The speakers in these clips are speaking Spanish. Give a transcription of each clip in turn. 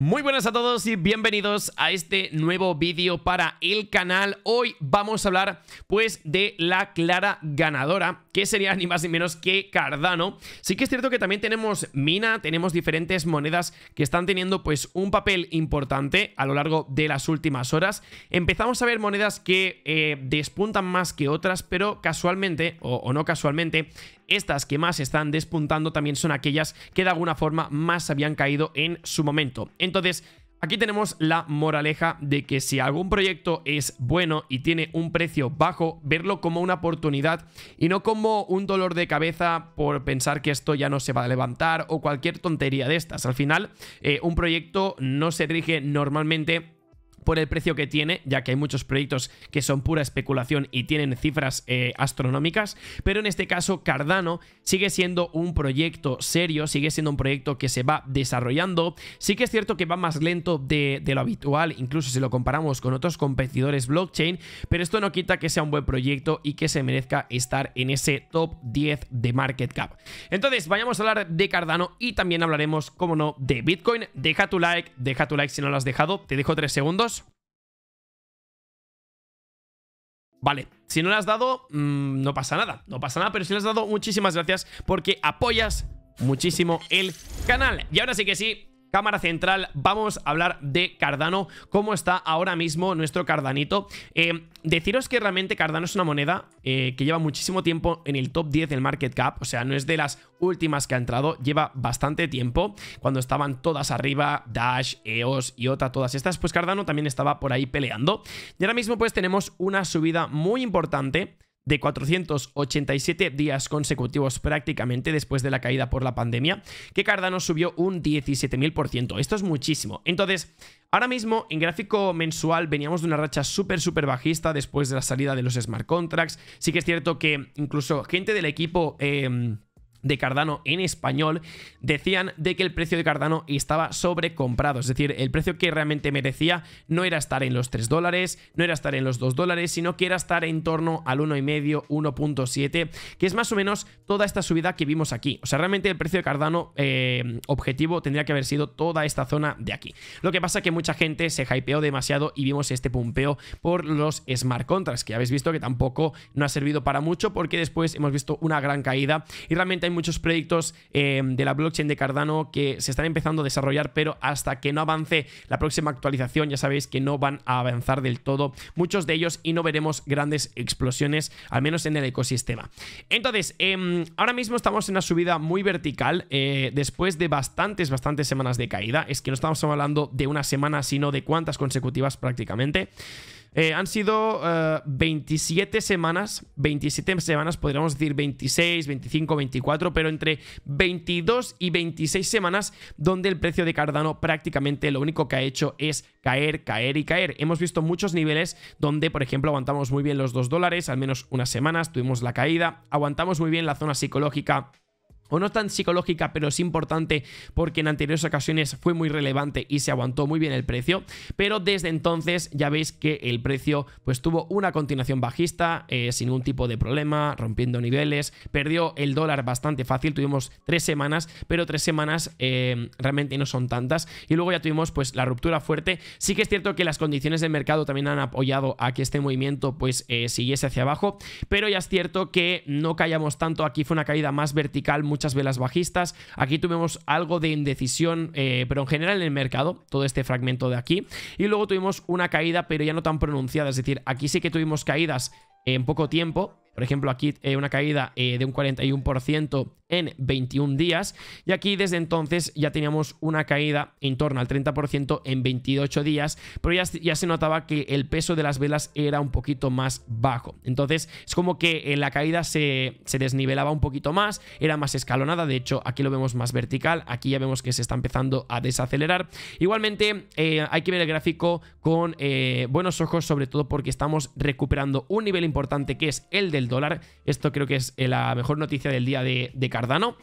Muy buenas a todos y bienvenidos a este nuevo vídeo para el canal. Hoy vamos a hablar pues de la clara ganadora que sería ni más ni menos que Cardano. Sí que es cierto que también tenemos Mina, tenemos diferentes monedas que están teniendo pues un papel importante a lo largo de las últimas horas. Empezamos a ver monedas que eh, despuntan más que otras, pero casualmente o, o no casualmente, estas que más están despuntando también son aquellas que de alguna forma más habían caído en su momento. Entonces, Aquí tenemos la moraleja de que si algún proyecto es bueno y tiene un precio bajo, verlo como una oportunidad y no como un dolor de cabeza por pensar que esto ya no se va a levantar o cualquier tontería de estas. Al final, eh, un proyecto no se rige normalmente por el precio que tiene, ya que hay muchos proyectos que son pura especulación y tienen cifras eh, astronómicas, pero en este caso Cardano sigue siendo un proyecto serio, sigue siendo un proyecto que se va desarrollando, sí que es cierto que va más lento de, lo habitual, incluso si lo comparamos con otros competidores blockchain, pero esto no quita que sea un buen proyecto y que se merezca estar en ese top 10 de market cap. Entonces, vayamos a hablar de Cardano y también hablaremos, como no, de Bitcoin. Deja tu like, deja tu like si no lo has dejado, te dejo tres segundos. Vale, si no le has dado, mm, no pasa nada, no pasa nada, pero si le has dado, muchísimas gracias porque apoyas muchísimo el canal. Y ahora sí que sí, Cámara central, vamos a hablar de Cardano, cómo está ahora mismo nuestro Cardanito. Eh, deciros que realmente Cardano es una moneda eh, que lleva muchísimo tiempo en el top 10 del market cap, o sea, no es de las últimas que ha entrado, lleva bastante tiempo, cuando estaban todas arriba, Dash, EOS, y IOTA, todas estas, pues Cardano también estaba por ahí peleando. Y ahora mismo pues tenemos una subida muy importante de 487 días consecutivos prácticamente después de la caída por la pandemia, que Cardano subió un 17.000%. Esto es muchísimo. Entonces, Ahora mismo, en gráfico mensual, veníamos de una racha súper, súper bajista después de la salida de los smart contracts. Sí que es cierto que incluso gente del equipo... Em, de Cardano en español decían de que el precio de Cardano estaba sobrecomprado, es decir, el precio que realmente merecía no era estar en los 3 dólares, no era estar en los 2 dólares, sino que era estar en torno al 1,5, 1.7, que es más o menos toda esta subida que vimos aquí. O sea, realmente el precio de Cardano eh, objetivo tendría que haber sido toda esta zona de aquí. Lo que pasa que mucha gente se hypeó demasiado y vimos este pumpeo por los smart contracts, que habéis visto que tampoco no ha servido para mucho porque después hemos visto una gran caída y realmente hay muchos proyectos em, de la blockchain de Cardano que se están empezando a desarrollar, pero hasta que no avance la próxima actualización, ya sabéis que no van a avanzar del todo muchos de ellos y no veremos grandes explosiones, al menos en el ecosistema. Entonces, em, ahora mismo estamos en una subida muy vertical eh, después de bastantes, bastantes semanas de caída. Es que no estamos hablando de una semana, sino de cuantas consecutivas prácticamente. Eh, han sido 27 eh, semanas, 27 semanas, podríamos decir 26, 25, 24, pero entre 22 y 26 semanas donde el precio de Cardano prácticamente lo único que ha hecho es caer, caer y caer. Hemos visto muchos niveles donde, por ejemplo, aguantamos muy bien los 2 dólares, al menos unas semanas, tuvimos la caída, aguantamos muy bien la zona psicológica o no tan psicológica, pero es importante porque en anteriores ocasiones fue muy relevante y se aguantó muy bien el precio. Pero desde entonces ya veis que el precio pues tuvo una continuación bajista, eh, sin ningún tipo de problema, rompiendo niveles, perdió el dólar bastante fácil, tuvimos tres semanas, pero tres semanas eh, realmente no son tantas. Y luego ya tuvimos pues la ruptura fuerte. Sí que es cierto que las condiciones del mercado también han apoyado a que este movimiento pues eh, siguiese hacia abajo, pero ya es cierto que no callamos tanto, aquí fue una caída más vertical, muchas velas bajistas. Aquí tuvimos algo de indecisión, eh, pero en general en el mercado, todo este fragmento de aquí. Y luego tuvimos una caída, pero ya no tan pronunciada. Es decir, aquí sí que tuvimos caídas en poco tiempo. Por ejemplo, aquí eh, una caída eh, de un 41% en 21 días. Y aquí desde entonces ya teníamos una caída en torno al 30% en 28 días. Pero ya, ya, se notaba que el peso de las velas era un poquito más bajo. Entonces es como que eh, la caída se, se, desnivelaba un poquito más. Era más escalonada. De hecho, aquí lo vemos más vertical. Aquí ya vemos que se está empezando a desacelerar. Igualmente hay que ver el gráfico con buenos ojos. Sobre todo porque estamos recuperando un nivel importante que es el del dólar. Esto creo que es eh, la mejor noticia del día de, Cardano.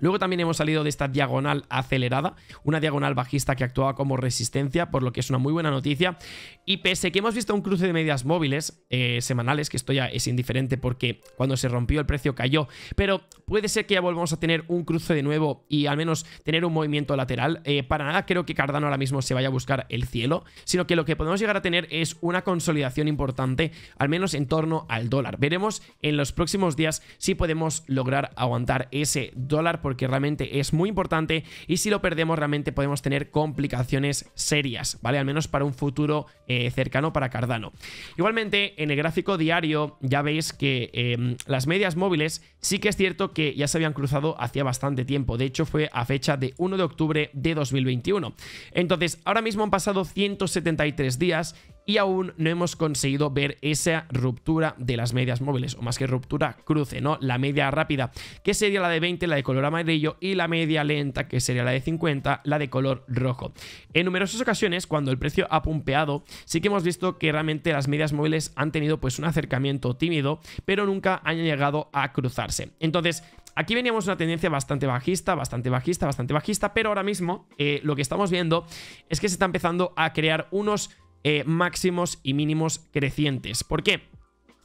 Luego también hemos salido de esta diagonal acelerada, una diagonal bajista que actuaba como resistencia, por lo que es una muy buena noticia. Y pese que hemos visto un cruce de medias móviles eh, semanales, que esto ya es indiferente porque cuando se rompió el precio cayó, pero puede ser que ya volvamos a tener un cruce de nuevo y al menos tener un movimiento lateral. Eh, para nada creo que Cardano ahora mismo se vaya a buscar el cielo, sino que lo que podemos llegar a tener es una consolidación importante, al menos en torno al dólar. Veremos en los próximos días si podemos lograr aguantar ese dólar porque realmente es muy importante y si lo perdemos realmente podemos tener complicaciones serias, ¿vale? Al menos para un futuro eh, cercano para Cardano. Igualmente, en el gráfico diario ya veis que em, las medias móviles sí que es cierto que ya se habían cruzado hacía bastante tiempo. De hecho, fue a fecha de 1 de octubre de 2021. Entonces, ahora mismo han pasado 173 días y aún no hemos conseguido ver esa ruptura de las medias móviles, o más que ruptura, cruce, ¿no? La media rápida, que sería la de 20, la de color amarillo, y la media lenta, que sería la de 50, la de color rojo. En numerosas ocasiones, cuando el precio ha pumpeado, sí que hemos visto que realmente las medias móviles han tenido pues un acercamiento tímido, pero nunca han llegado a cruzarse. Entonces, Aquí veníamos una tendencia bastante bajista, bastante bajista, bastante bajista, pero ahora mismo eh, lo que estamos viendo es que se está empezando a crear unos eh, máximos y mínimos crecientes. ¿Por qué?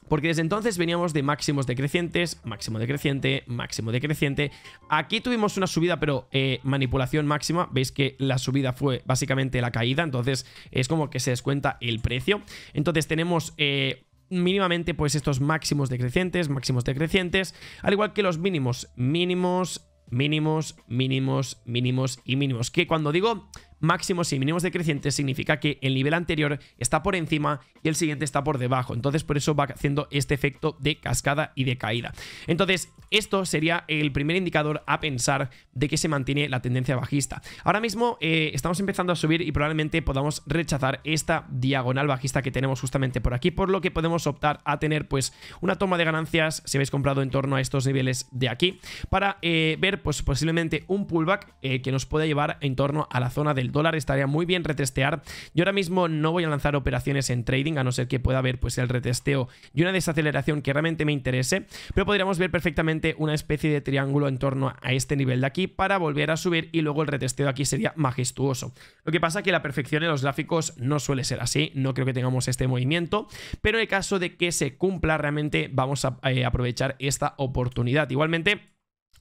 Porque desde entonces veníamos de máximos decrecientes, máximo decreciente, máximo decreciente. Aquí tuvimos una subida, pero eh, manipulación máxima. Veis que la subida fue básicamente la caída, entonces es como que se descuenta el precio. Entonces tenemos... Eh, mínimamente pues estos máximos decrecientes, máximos decrecientes, al igual que los mínimos, mínimos, mínimos, mínimos, mínimos y mínimos. Que cuando digo máximos y mínimos decrecientes significa que el nivel anterior está por encima y el siguiente está por debajo. Entonces, por eso va haciendo este efecto de cascada y de caída. Entonces, esto sería el primer indicador a pensar de que se mantiene la tendencia bajista. Ahora mismo eh, estamos empezando a subir y probablemente podamos rechazar esta diagonal bajista que tenemos justamente por aquí, por lo que podemos optar a tener pues una toma de ganancias si habéis comprado en torno a estos niveles de aquí, para eh, ver pues posiblemente un pullback eh, que nos pueda llevar en torno a la zona del dólar estaría muy bien retestear. Yo ahora mismo no voy a lanzar operaciones en trading, a no ser que pueda haber pues el retesteo y una desaceleración que realmente me interese, pero podríamos ver perfectamente una especie de triángulo en torno a este nivel de aquí para volver a subir y luego el retesteo aquí sería majestuoso. Lo que pasa que la perfección en los gráficos no suele ser así, no creo que tengamos este movimiento, pero en el caso de que se cumpla realmente vamos a eh, aprovechar esta oportunidad. Igualmente,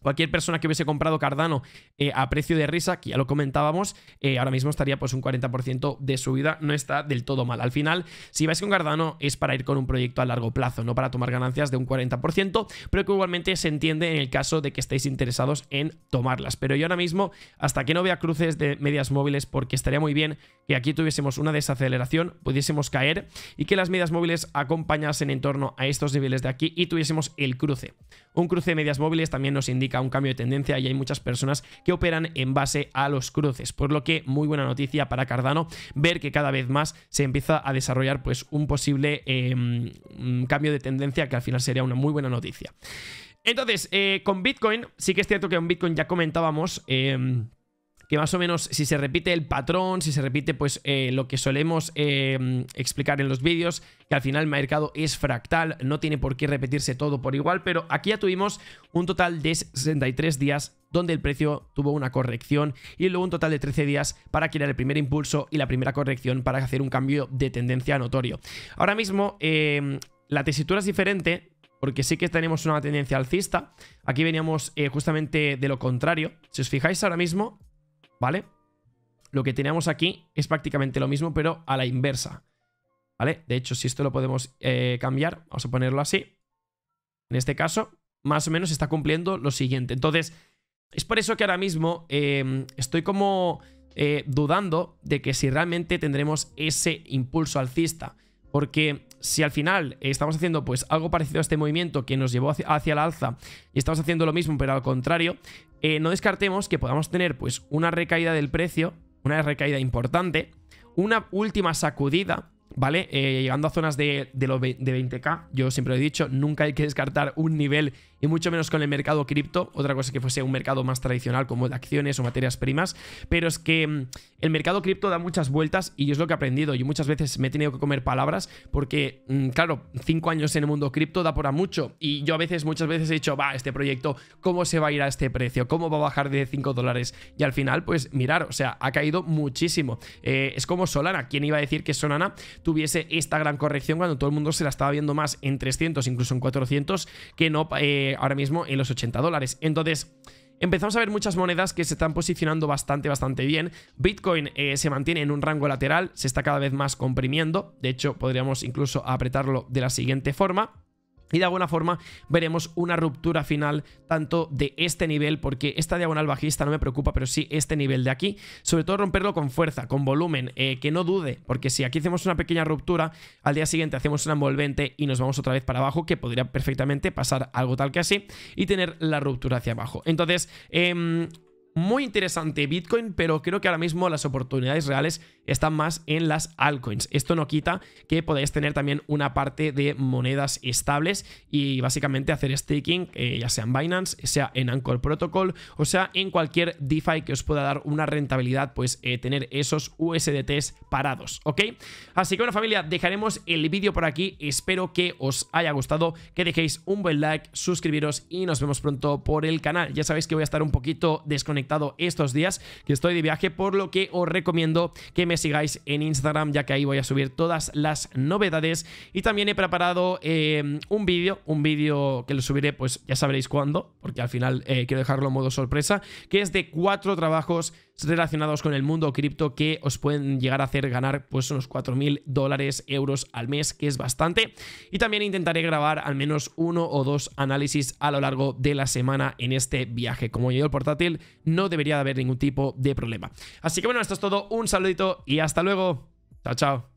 Cualquier persona que hubiese comprado Cardano eh, a precio de risa, que ya lo comentábamos, eh, ahora mismo estaría pues un 40% de subida, no está del todo mal. Al final, si vais con Cardano es para ir con un proyecto a largo plazo, no para tomar ganancias de un 40%, pero que igualmente se entiende en el caso de que estéis interesados en tomarlas. Pero yo ahora mismo, hasta que no vea cruces de medias móviles, porque estaría muy bien que aquí tuviésemos una desaceleración, pudiésemos caer y que las medias móviles acompañasen en torno a estos niveles de aquí y tuviésemos el cruce. Un cruce de medias móviles también nos indica un cambio de tendencia y hay muchas personas que operan en base a los cruces, por lo que muy buena noticia para Cardano ver que cada vez más se empieza a desarrollar pues un posible em, cambio de tendencia que al final sería una muy buena noticia. Entonces, eh, con Bitcoin, sí que es cierto que en Bitcoin ya comentábamos... Em, que más o menos si se repite el patrón, si se repite pues eh, lo que solemos eh, explicar en los vídeos, que al final el mercado es fractal, no tiene por qué repetirse todo por igual, pero aquí ya tuvimos un total de 63 días donde el precio tuvo una corrección y luego un total de 13 días para crear el primer impulso y la primera corrección para hacer un cambio de tendencia notorio. Ahora mismo eh, la tesitura es diferente porque sí que tenemos una tendencia alcista. Aquí veníamos justamente de lo contrario. Si os fijáis ahora mismo, ¿vale? Lo que tenemos aquí es prácticamente lo mismo, pero a la inversa, ¿vale? De hecho, si esto lo podemos eh, cambiar, vamos a ponerlo así. En este caso, más o menos está cumpliendo lo siguiente. Entonces, es por eso que ahora mismo em, estoy como eh, dudando de que si realmente tendremos ese impulso alcista. Porque si al final estamos haciendo pues algo parecido a este movimiento que nos llevó hacia, la alza y estamos haciendo lo mismo pero al contrario, eh, no descartemos que podamos tener pues una recaída del precio, una recaída importante, una última sacudida, ¿vale? Eh, llegando a zonas de, de, de 20k, yo siempre lo he dicho, nunca hay que descartar un nivel y mucho menos con el mercado cripto. Otra cosa que fuese un mercado más tradicional como de acciones o materias primas, pero es que mm, el mercado cripto da muchas vueltas y yo es lo que he aprendido. Yo muchas veces me he tenido que comer palabras porque, mm, claro, cinco años en el mundo cripto da por a mucho y yo a veces, muchas veces he dicho, va, este proyecto, ¿cómo se va a ir a este precio? ¿Cómo va a bajar de 5 dólares? Y al final, pues mirar, o sea, ha caído muchísimo. Eh, es como Solana, ¿quién iba a decir que Solana tuviese esta gran corrección cuando todo el mundo se la estaba viendo más en 300, incluso en 400, que no... Eh, ahora mismo en los 80 dólares. Entonces... Empezamos a ver muchas monedas que se están posicionando bastante, bastante bien. Bitcoin eh, se mantiene en un rango lateral, se está cada vez más comprimiendo. De hecho, podríamos incluso apretarlo de la siguiente forma. Y de alguna forma veremos una ruptura final tanto de este nivel, porque esta diagonal bajista no me preocupa, pero sí este nivel de aquí. Sobre todo romperlo con fuerza, con volumen, eh, que no dude, porque si aquí hacemos una pequeña ruptura, al día siguiente hacemos una envolvente y nos vamos otra vez para abajo, que podría perfectamente pasar algo tal que así y tener la ruptura hacia abajo. Entonces, em, muy interesante Bitcoin, pero creo que ahora mismo las oportunidades reales están más en las altcoins. Esto no quita que podáis tener también una parte de monedas estables y básicamente hacer staking, eh, ya sea en Binance, sea en Anchor Protocol o sea en cualquier DeFi que os pueda dar una rentabilidad, pues eh, tener esos USDTs parados, ¿ok? Así que bueno familia, dejaremos el vídeo por aquí, espero que os haya gustado, que dejéis un buen like, suscribiros y nos vemos pronto por el canal. Ya sabéis que voy a estar un poquito desconectado estos días, que estoy de viaje, por lo que os recomiendo que me sigáis en Instagram, ya que ahí voy a subir todas las novedades. Y también he preparado eh, un vídeo, un vídeo que lo subiré, pues ya sabréis cuándo, porque al final eh, quiero dejarlo en modo sorpresa, que es de cuatro trabajos relacionados con el mundo cripto que os pueden llegar a hacer ganar pues unos 4.000 dólares, euros al mes, que es bastante. Y también intentaré grabar al menos uno o dos análisis a lo largo de la semana en este viaje. Como yo el portátil, no debería haber ningún tipo de problema. Así que bueno, esto es todo. Un saludito y hasta luego. Chao, chao.